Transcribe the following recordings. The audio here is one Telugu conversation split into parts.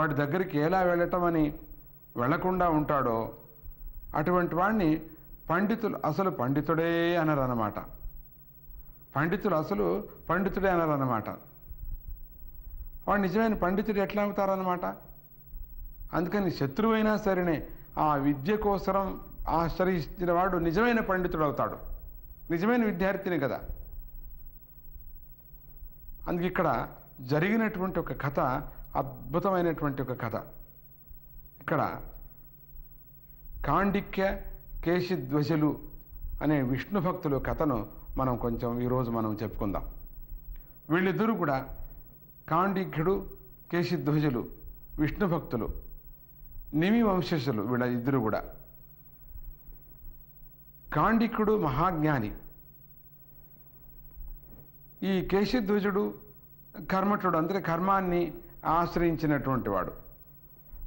వాడి దగ్గరికి ఎలా వెళ్ళటం అని వెళ్లకుండా ఉంటాడో అటువంటి వాడిని పండితులు అసలు పండితుడే అనరన్నమాట పండితులు అసలు పండితుడే అనరన్నమాట వాడు నిజమైన పండితుడు ఎట్లా అవుతారనమాట అందుకని శత్రువైనా సరేనే ఆ విద్య కోసరం ఆశ్రయించిన వాడు నిజమైన పండితుడు అవుతాడు నిజమైన విద్యార్థిని కదా అందుకే ఇక్కడ జరిగినటువంటి ఒక కథ అద్భుతమైనటువంటి ఒక కథ ఇక్కడ కాండిక్య కేశిధ్వజలు అనే విష్ణు భక్తులు కథను మనం కొంచెం ఈరోజు మనం చెప్పుకుందాం వీళ్ళిద్దరూ కూడా కాండిక్యుడు కేశిధ్వజులు విష్ణు భక్తులు నిమి వంశస్థులు వీళ్ళ ఇద్దరు కూడా కాండిక్యుడు మహాజ్ఞాని ఈ కేశిధ్వజుడు కర్మటుడు అందుకే కర్మాన్ని ఆశ్రయించినటువంటి వాడు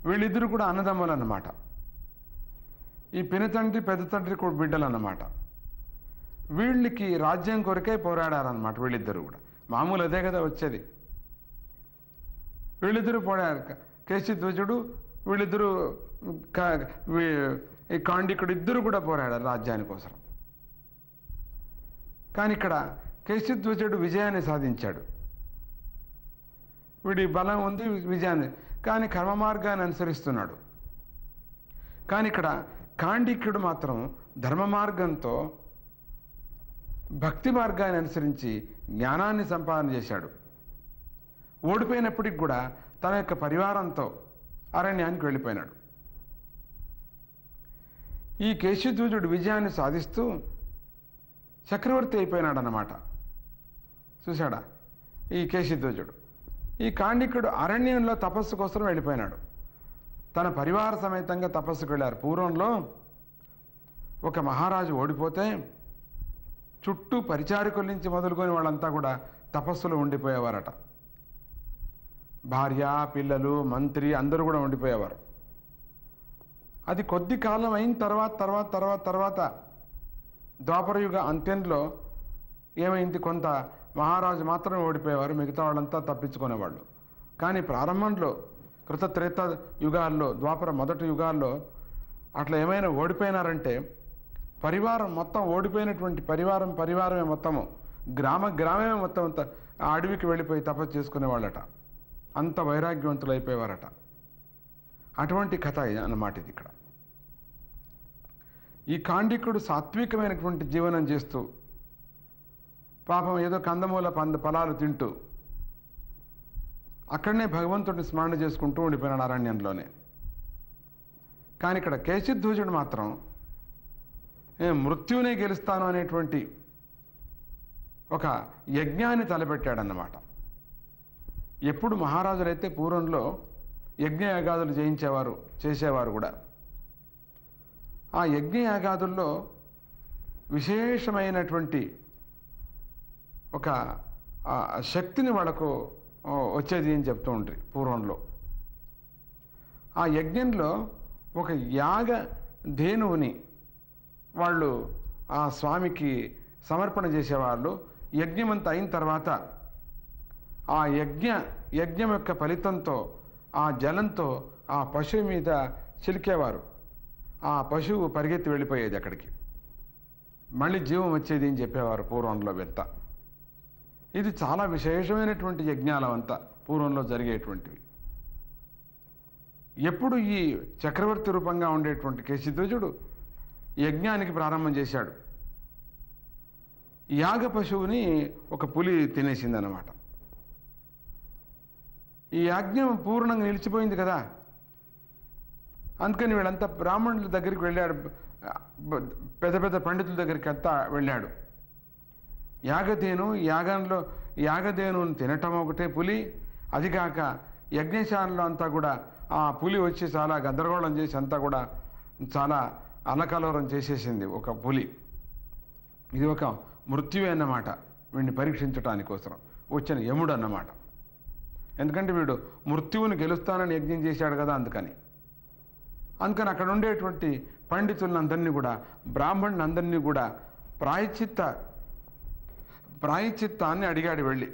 వీళ్ళిద్దరు కూడా అన్నదమ్ములు అన్నమాట ఈ పినతండ్రి పెద్ద తండ్రి కూడా బిడ్డలు అన్నమాట వీళ్ళకి రాజ్యం కొరకే పోరాడారనమాట వీళ్ళిద్దరు కూడా మామూలు అదే కదా వచ్చేది వీళ్ళిద్దరు పోరాడారు కేశిధ్వజుడు వీళ్ళిద్దరు ఈ కాండికుడు ఇద్దరు కూడా పోరాడారు రాజ్యాని కోసం కానీ ఇక్కడ ధ్వజుడు విజయాన్ని సాధించాడు వీడి బలం ఉంది విజయాన్ని కానీ కర్మ మార్గాన్ని అనుసరిస్తున్నాడు కానీ ఇక్కడ కాండిక్యుడు మాత్రం ధర్మ మార్గంతో భక్తి మార్గాన్ని అనుసరించి జ్ఞానాన్ని సంపాదన చేశాడు ఓడిపోయినప్పటికి కూడా తన యొక్క పరివారంతో అరణ్యానికి వెళ్ళిపోయినాడు ఈ కేశుద్వజుడు విజయాన్ని సాధిస్తూ చక్రవర్తి అయిపోయినాడన్నమాట చూశాడా ఈ కేశుద్వజుడు ఈ కాండికుడు అరణ్యంలో తపస్సు కోసం వెళ్ళిపోయినాడు తన పరివార సమేతంగా తపస్సుకు వెళ్ళారు పూర్వంలో ఒక మహారాజు ఓడిపోతే చుట్టూ పరిచారికుల నుంచి మొదలుకొని వాళ్ళంతా కూడా తపస్సులో ఉండిపోయేవారట భార్య పిల్లలు మంత్రి అందరూ కూడా ఉండిపోయేవారు అది కొద్ది కాలం అయిన తర్వాత తర్వాత తర్వాత తర్వాత ద్వాపరయుగ అంత్యంలో ఏమైంది కొంత మహారాజు మాత్రమే ఓడిపోయేవారు మిగతా వాళ్ళంతా తప్పించుకునేవాళ్ళు కానీ ప్రారంభంలో కృత త్రేత యుగాల్లో ద్వాపర మొదటి యుగాల్లో అట్లా ఏమైనా ఓడిపోయినారంటే పరివారం మొత్తం ఓడిపోయినటువంటి పరివారం పరివారమే మొత్తము గ్రామ గ్రామమే మొత్తం అంత ఆ అడవికి వెళ్ళిపోయి తపస్సు చేసుకునేవాళ్ళట అంత వైరాగ్యవంతులు అయిపోయేవారట అటువంటి కథ అన్నమాట ఇది ఇక్కడ ఈ కాండికుడు సాత్వికమైనటువంటి జీవనం చేస్తూ పాపం ఏదో కందమూల పంద ఫలాలు తింటూ అక్కడనే భగవంతుడిని స్మరణ చేసుకుంటూ ఉండిపోయినాడు అరణ్యంలోనే కానీ ఇక్కడ కేశిధ్వజుడు మాత్రం మృత్యునే గెలుస్తాను అనేటువంటి ఒక యజ్ఞాన్ని తలపెట్టాడన్నమాట ఎప్పుడు మహారాజులైతే పూర్వంలో యజ్ఞయాగాదులు చేయించేవారు చేసేవారు కూడా ఆ యజ్ఞయాగాదుల్లో విశేషమైనటువంటి ఒక శక్తిని వాళ్ళకు వచ్చేది అని చెప్తూ ఉంటారు పూర్వంలో ఆ యజ్ఞంలో ఒక యాగ ధేనువుని వాళ్ళు ఆ స్వామికి సమర్పణ చేసేవాళ్ళు యజ్ఞం అంతా అయిన తర్వాత ఆ యజ్ఞ యజ్ఞం యొక్క ఫలితంతో ఆ జలంతో ఆ పశువు మీద చిలికేవారు ఆ పశువు పరిగెత్తి వెళ్ళిపోయేది అక్కడికి మళ్ళీ జీవం వచ్చేది అని చెప్పేవారు పూర్వంలో వెళ్తా ఇది చాలా విశేషమైనటువంటి యజ్ఞాలవంతా పూర్వంలో జరిగేటువంటివి ఎప్పుడు ఈ చక్రవర్తి రూపంగా ఉండేటువంటి కేశిధ్వజుడు యజ్ఞానికి ప్రారంభం చేశాడు యాగ పశువుని ఒక పులి తినేసిందనమాట ఈ యాజ్ఞం పూర్ణంగా నిలిచిపోయింది కదా అందుకని వీళ్ళంతా బ్రాహ్మణుల దగ్గరికి వెళ్ళాడు పెద్ద పెద్ద పండితుల దగ్గరికి అంతా వెళ్ళాడు యాగదేను యాగంలో యాగదేనును తినటం ఒకటే పులి అది కాక యజ్ఞశాలలో అంతా కూడా ఆ పులి వచ్చి చాలా గందరగోళం చేసి అంతా కూడా చాలా అలకలోరం చేసేసింది ఒక పులి ఇది ఒక మృత్యువే అన్నమాట వీడిని పరీక్షించడానికి కోసం వచ్చిన యముడు అన్నమాట ఎందుకంటే వీడు మృత్యువుని గెలుస్తానని యజ్ఞం చేశాడు కదా అందుకని అందుకని అక్కడ ఉండేటువంటి పండితులందరినీ కూడా బ్రాహ్మణులందరినీ కూడా ప్రాయచిత్త ప్రాయచిత్తాన్ని అడిగాడు వెళ్ళి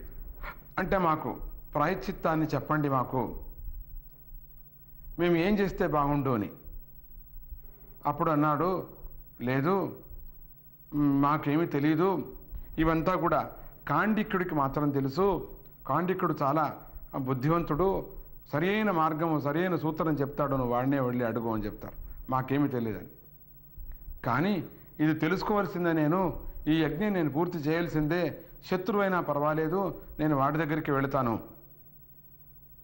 అంటే మాకు ప్రాయచిత్తాన్ని చెప్పండి మాకు మేము ఏం చేస్తే బాగుండు అని అప్పుడు అన్నాడు లేదు మాకేమీ తెలియదు ఇవంతా కూడా కాండిక్యుడికి మాత్రం తెలుసు కాండిక్యుడు చాలా బుద్ధివంతుడు సరైన మార్గము సరైన సూత్రం చెప్తాడు నువ్వు వాడినే వెళ్ళి అడుగు అని చెప్తారు మాకేమీ తెలియదని కానీ ఇది తెలుసుకోవాల్సిందే నేను ఈ యజ్ఞం నేను పూర్తి చేయాల్సిందే శత్రువైనా పర్వాలేదు నేను వాడి దగ్గరికి వెళతాను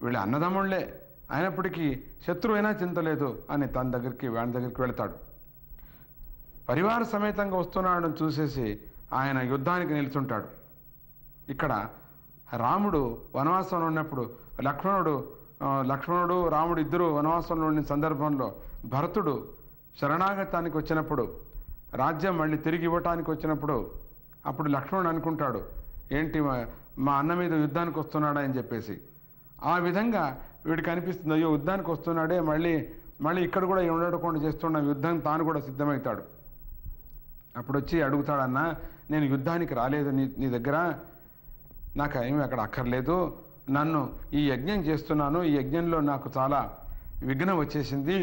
వీళ్ళ అన్నదమ్ముళ్లే అయినప్పటికీ శత్రువైనా చింతలేదు అని తన దగ్గరికి వాడి దగ్గరికి వెళతాడు పరివార సమేతంగా వస్తున్నాడని చూసేసి ఆయన యుద్ధానికి నిలుచుంటాడు ఇక్కడ రాముడు వనవాసంలో ఉన్నప్పుడు లక్ష్మణుడు లక్ష్మణుడు రాముడు ఇద్దరు వనవాసంలో ఉన్న సందర్భంలో భరతుడు శరణాగతానికి వచ్చినప్పుడు రాజ్యం మళ్ళీ తిరిగి ఇవ్వటానికి వచ్చినప్పుడు అప్పుడు లక్ష్మణుడు అనుకుంటాడు ఏంటి మా అన్న మీద యుద్ధానికి వస్తున్నాడా అని చెప్పేసి ఆ విధంగా వీడికి అనిపిస్తుంది అయ్యో యుద్ధానికి వస్తున్నాడే మళ్ళీ మళ్ళీ ఇక్కడ కూడా ఉండకుండా చేస్తున్న యుద్ధం తాను కూడా సిద్ధమవుతాడు అప్పుడు వచ్చి అడుగుతాడన్నా నేను యుద్ధానికి రాలేదు నీ నీ దగ్గర నాకు ఏమీ అక్కడ అక్కర్లేదు నన్ను ఈ యజ్ఞం చేస్తున్నాను ఈ యజ్ఞంలో నాకు చాలా విఘ్నం వచ్చేసింది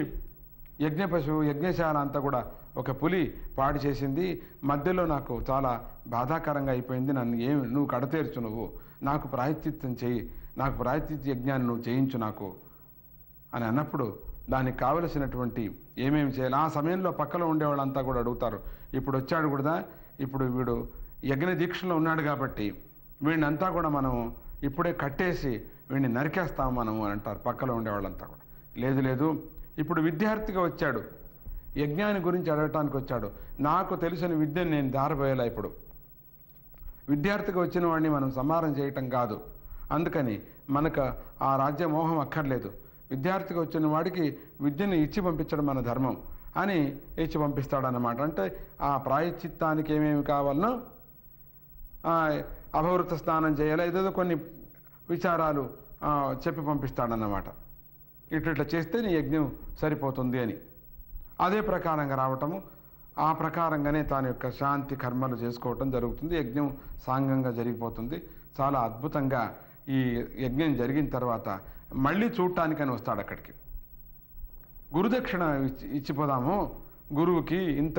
యజ్ఞ పశువు యజ్ఞశాల అంతా కూడా ఒక పులి పాడు చేసింది మధ్యలో నాకు చాలా బాధాకరంగా అయిపోయింది నన్ను ఏమి నువ్వు కడతేర్చు నువ్వు నాకు ప్రాయశ్చిత్తం చేయి నాకు ప్రాయశ్చిత్త యజ్ఞాన్ని నువ్వు చేయించు నాకు అని అన్నప్పుడు దానికి కావలసినటువంటి ఏమేమి చేయాలి ఆ సమయంలో పక్కలో ఉండేవాళ్ళంతా కూడా అడుగుతారు ఇప్పుడు వచ్చాడు కూడా ఇప్పుడు వీడు యజ్ఞ దీక్షలో ఉన్నాడు కాబట్టి వీడినంతా కూడా మనం ఇప్పుడే కట్టేసి వీడిని నరికేస్తాం మనము అని అంటారు పక్కలో ఉండేవాళ్ళంతా కూడా లేదు లేదు ఇప్పుడు విద్యార్థిగా వచ్చాడు యజ్ఞాన్ని గురించి అడగటానికి వచ్చాడు నాకు తెలిసిన విద్యను నేను దారిపోయేలా ఇప్పుడు విద్యార్థికి వచ్చిన వాడిని మనం సమారం చేయటం కాదు అందుకని మనకు ఆ రాజ్య మోహం అక్కర్లేదు విద్యార్థికి వచ్చిన వాడికి విద్యను ఇచ్చి పంపించడం మన ధర్మం అని ఇచ్చి పంపిస్తాడన్నమాట అంటే ఆ ప్రాయశ్చిత్తానికి ఏమేమి కావాలనో అభివృత స్నానం చేయాలి ఏదేదో కొన్ని విచారాలు చెప్పి పంపిస్తాడన్నమాట ఇట్లా చేస్తే నీ యజ్ఞం సరిపోతుంది అని అదే ప్రకారంగా రావటము ఆ ప్రకారంగానే తాను యొక్క శాంతి కర్మలు చేసుకోవటం జరుగుతుంది యజ్ఞం సాంగంగా జరిగిపోతుంది చాలా అద్భుతంగా ఈ యజ్ఞం జరిగిన తర్వాత మళ్ళీ చూడటానికని వస్తాడు అక్కడికి గురుదక్షిణ ఇచ్చి ఇచ్చిపోదాము గురువుకి ఇంత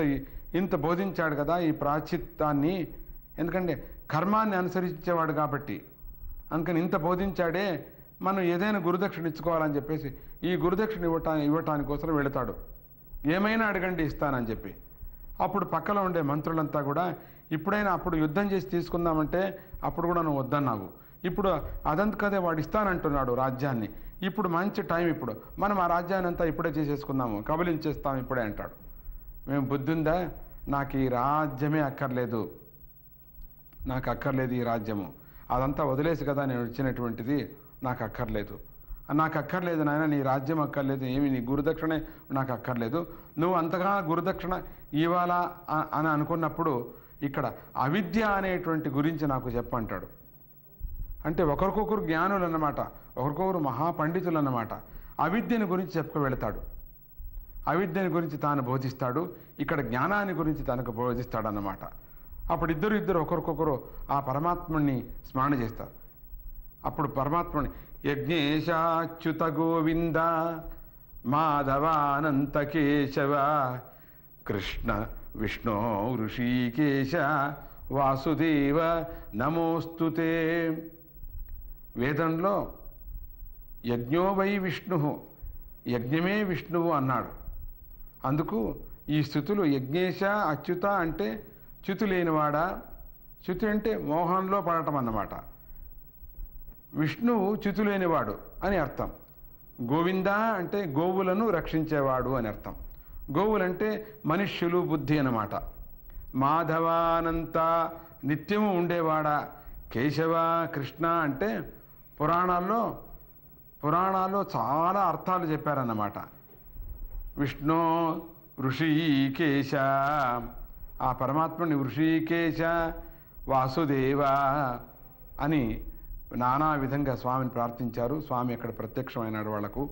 ఇంత బోధించాడు కదా ఈ ప్రాచిత్తాన్ని ఎందుకంటే కర్మాన్ని అనుసరించేవాడు కాబట్టి అందుకని ఇంత బోధించాడే మనం ఏదైనా గురుదక్షిణ ఇచ్చుకోవాలని చెప్పేసి ఈ గురుదక్షిణ ఇవ్వటా ఇవ్వటానికోసం వెళతాడు ఏమైనా అడగండి ఇస్తానని చెప్పి అప్పుడు పక్కలో ఉండే మంత్రులంతా కూడా ఇప్పుడైనా అప్పుడు యుద్ధం చేసి తీసుకుందామంటే అప్పుడు కూడా నువ్వు వద్దన్నావు ఇప్పుడు అదంత కదే వాడు ఇస్తానంటున్నాడు రాజ్యాన్ని ఇప్పుడు మంచి టైం ఇప్పుడు మనం ఆ రాజ్యాన్ని అంతా ఇప్పుడే చేసేసుకుందాము కబలించేస్తాం ఇప్పుడే అంటాడు మేము బుద్ధిందా నాకు ఈ రాజ్యమే అక్కర్లేదు నాకు అక్కర్లేదు ఈ రాజ్యము అదంతా వదిలేసి కదా నేను ఇచ్చినటువంటిది నాకు అక్కర్లేదు నాకు అక్కర్లేదు నాయన నీ రాజ్యం అక్కర్లేదు ఏమి నీ గురుదక్షిణే నాకు అక్కర్లేదు నువ్వు అంతగా గురుదక్షిణ ఇవ్వాలా అని అనుకున్నప్పుడు ఇక్కడ అవిద్య అనేటువంటి గురించి నాకు చెప్పంటాడు అంటే ఒకరికొకరు జ్ఞానులు అన్నమాట ఒకరికొకరు మహాపండితులు అన్నమాట అవిద్యని గురించి చెప్పుకు వెళతాడు అవిద్యని గురించి తాను బోధిస్తాడు ఇక్కడ జ్ఞానాన్ని గురించి తనకు బోధిస్తాడు అన్నమాట అప్పుడు ఇద్దరు ఇద్దరు ఒకరికొకరు ఆ పరమాత్మని స్మరణ చేస్తారు అప్పుడు పరమాత్మని యజ్ఞేశాచ్యుత గోవింద కేశవ కృష్ణ విష్ణు ఋషికేశ వాసుదేవ నమోస్తుతే వేదంలో యజ్ఞోవై విష్ణు యజ్ఞమే విష్ణువు అన్నాడు అందుకు ఈ స్థుతులు యజ్ఞేశ అచ్యుత అంటే చ్యుతులేనివాడా చ్యుతి అంటే మోహంలో పడటం అన్నమాట విష్ణువు చితులేనివాడు అని అర్థం గోవింద అంటే గోవులను రక్షించేవాడు అని అర్థం గోవులంటే మనుష్యులు బుద్ధి అనమాట మాధవానంత నిత్యము ఉండేవాడా కేశవ కృష్ణ అంటే పురాణాల్లో పురాణాల్లో చాలా అర్థాలు చెప్పారన్నమాట విష్ణు ఋషికేశ ఆ పరమాత్మని ఋషికేశ వాసుదేవ అని నానా విధంగా స్వామిని ప్రార్థించారు స్వామి అక్కడ ప్రత్యక్షమైనాడు వాళ్లకు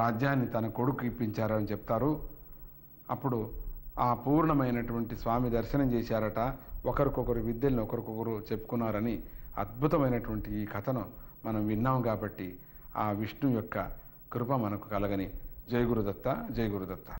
రాజ్యాన్ని తన కొడుకు ఇప్పించారని చెప్తారు అప్పుడు ఆ పూర్ణమైనటువంటి స్వామి దర్శనం చేశారట ఒకరికొకరు విద్యల్ని ఒకరికొకరు చెప్పుకున్నారని అద్భుతమైనటువంటి ఈ కథను మనం విన్నాం కాబట్టి ఆ విష్ణు యొక్క కృప మనకు కలగని జై గురుదత్త జై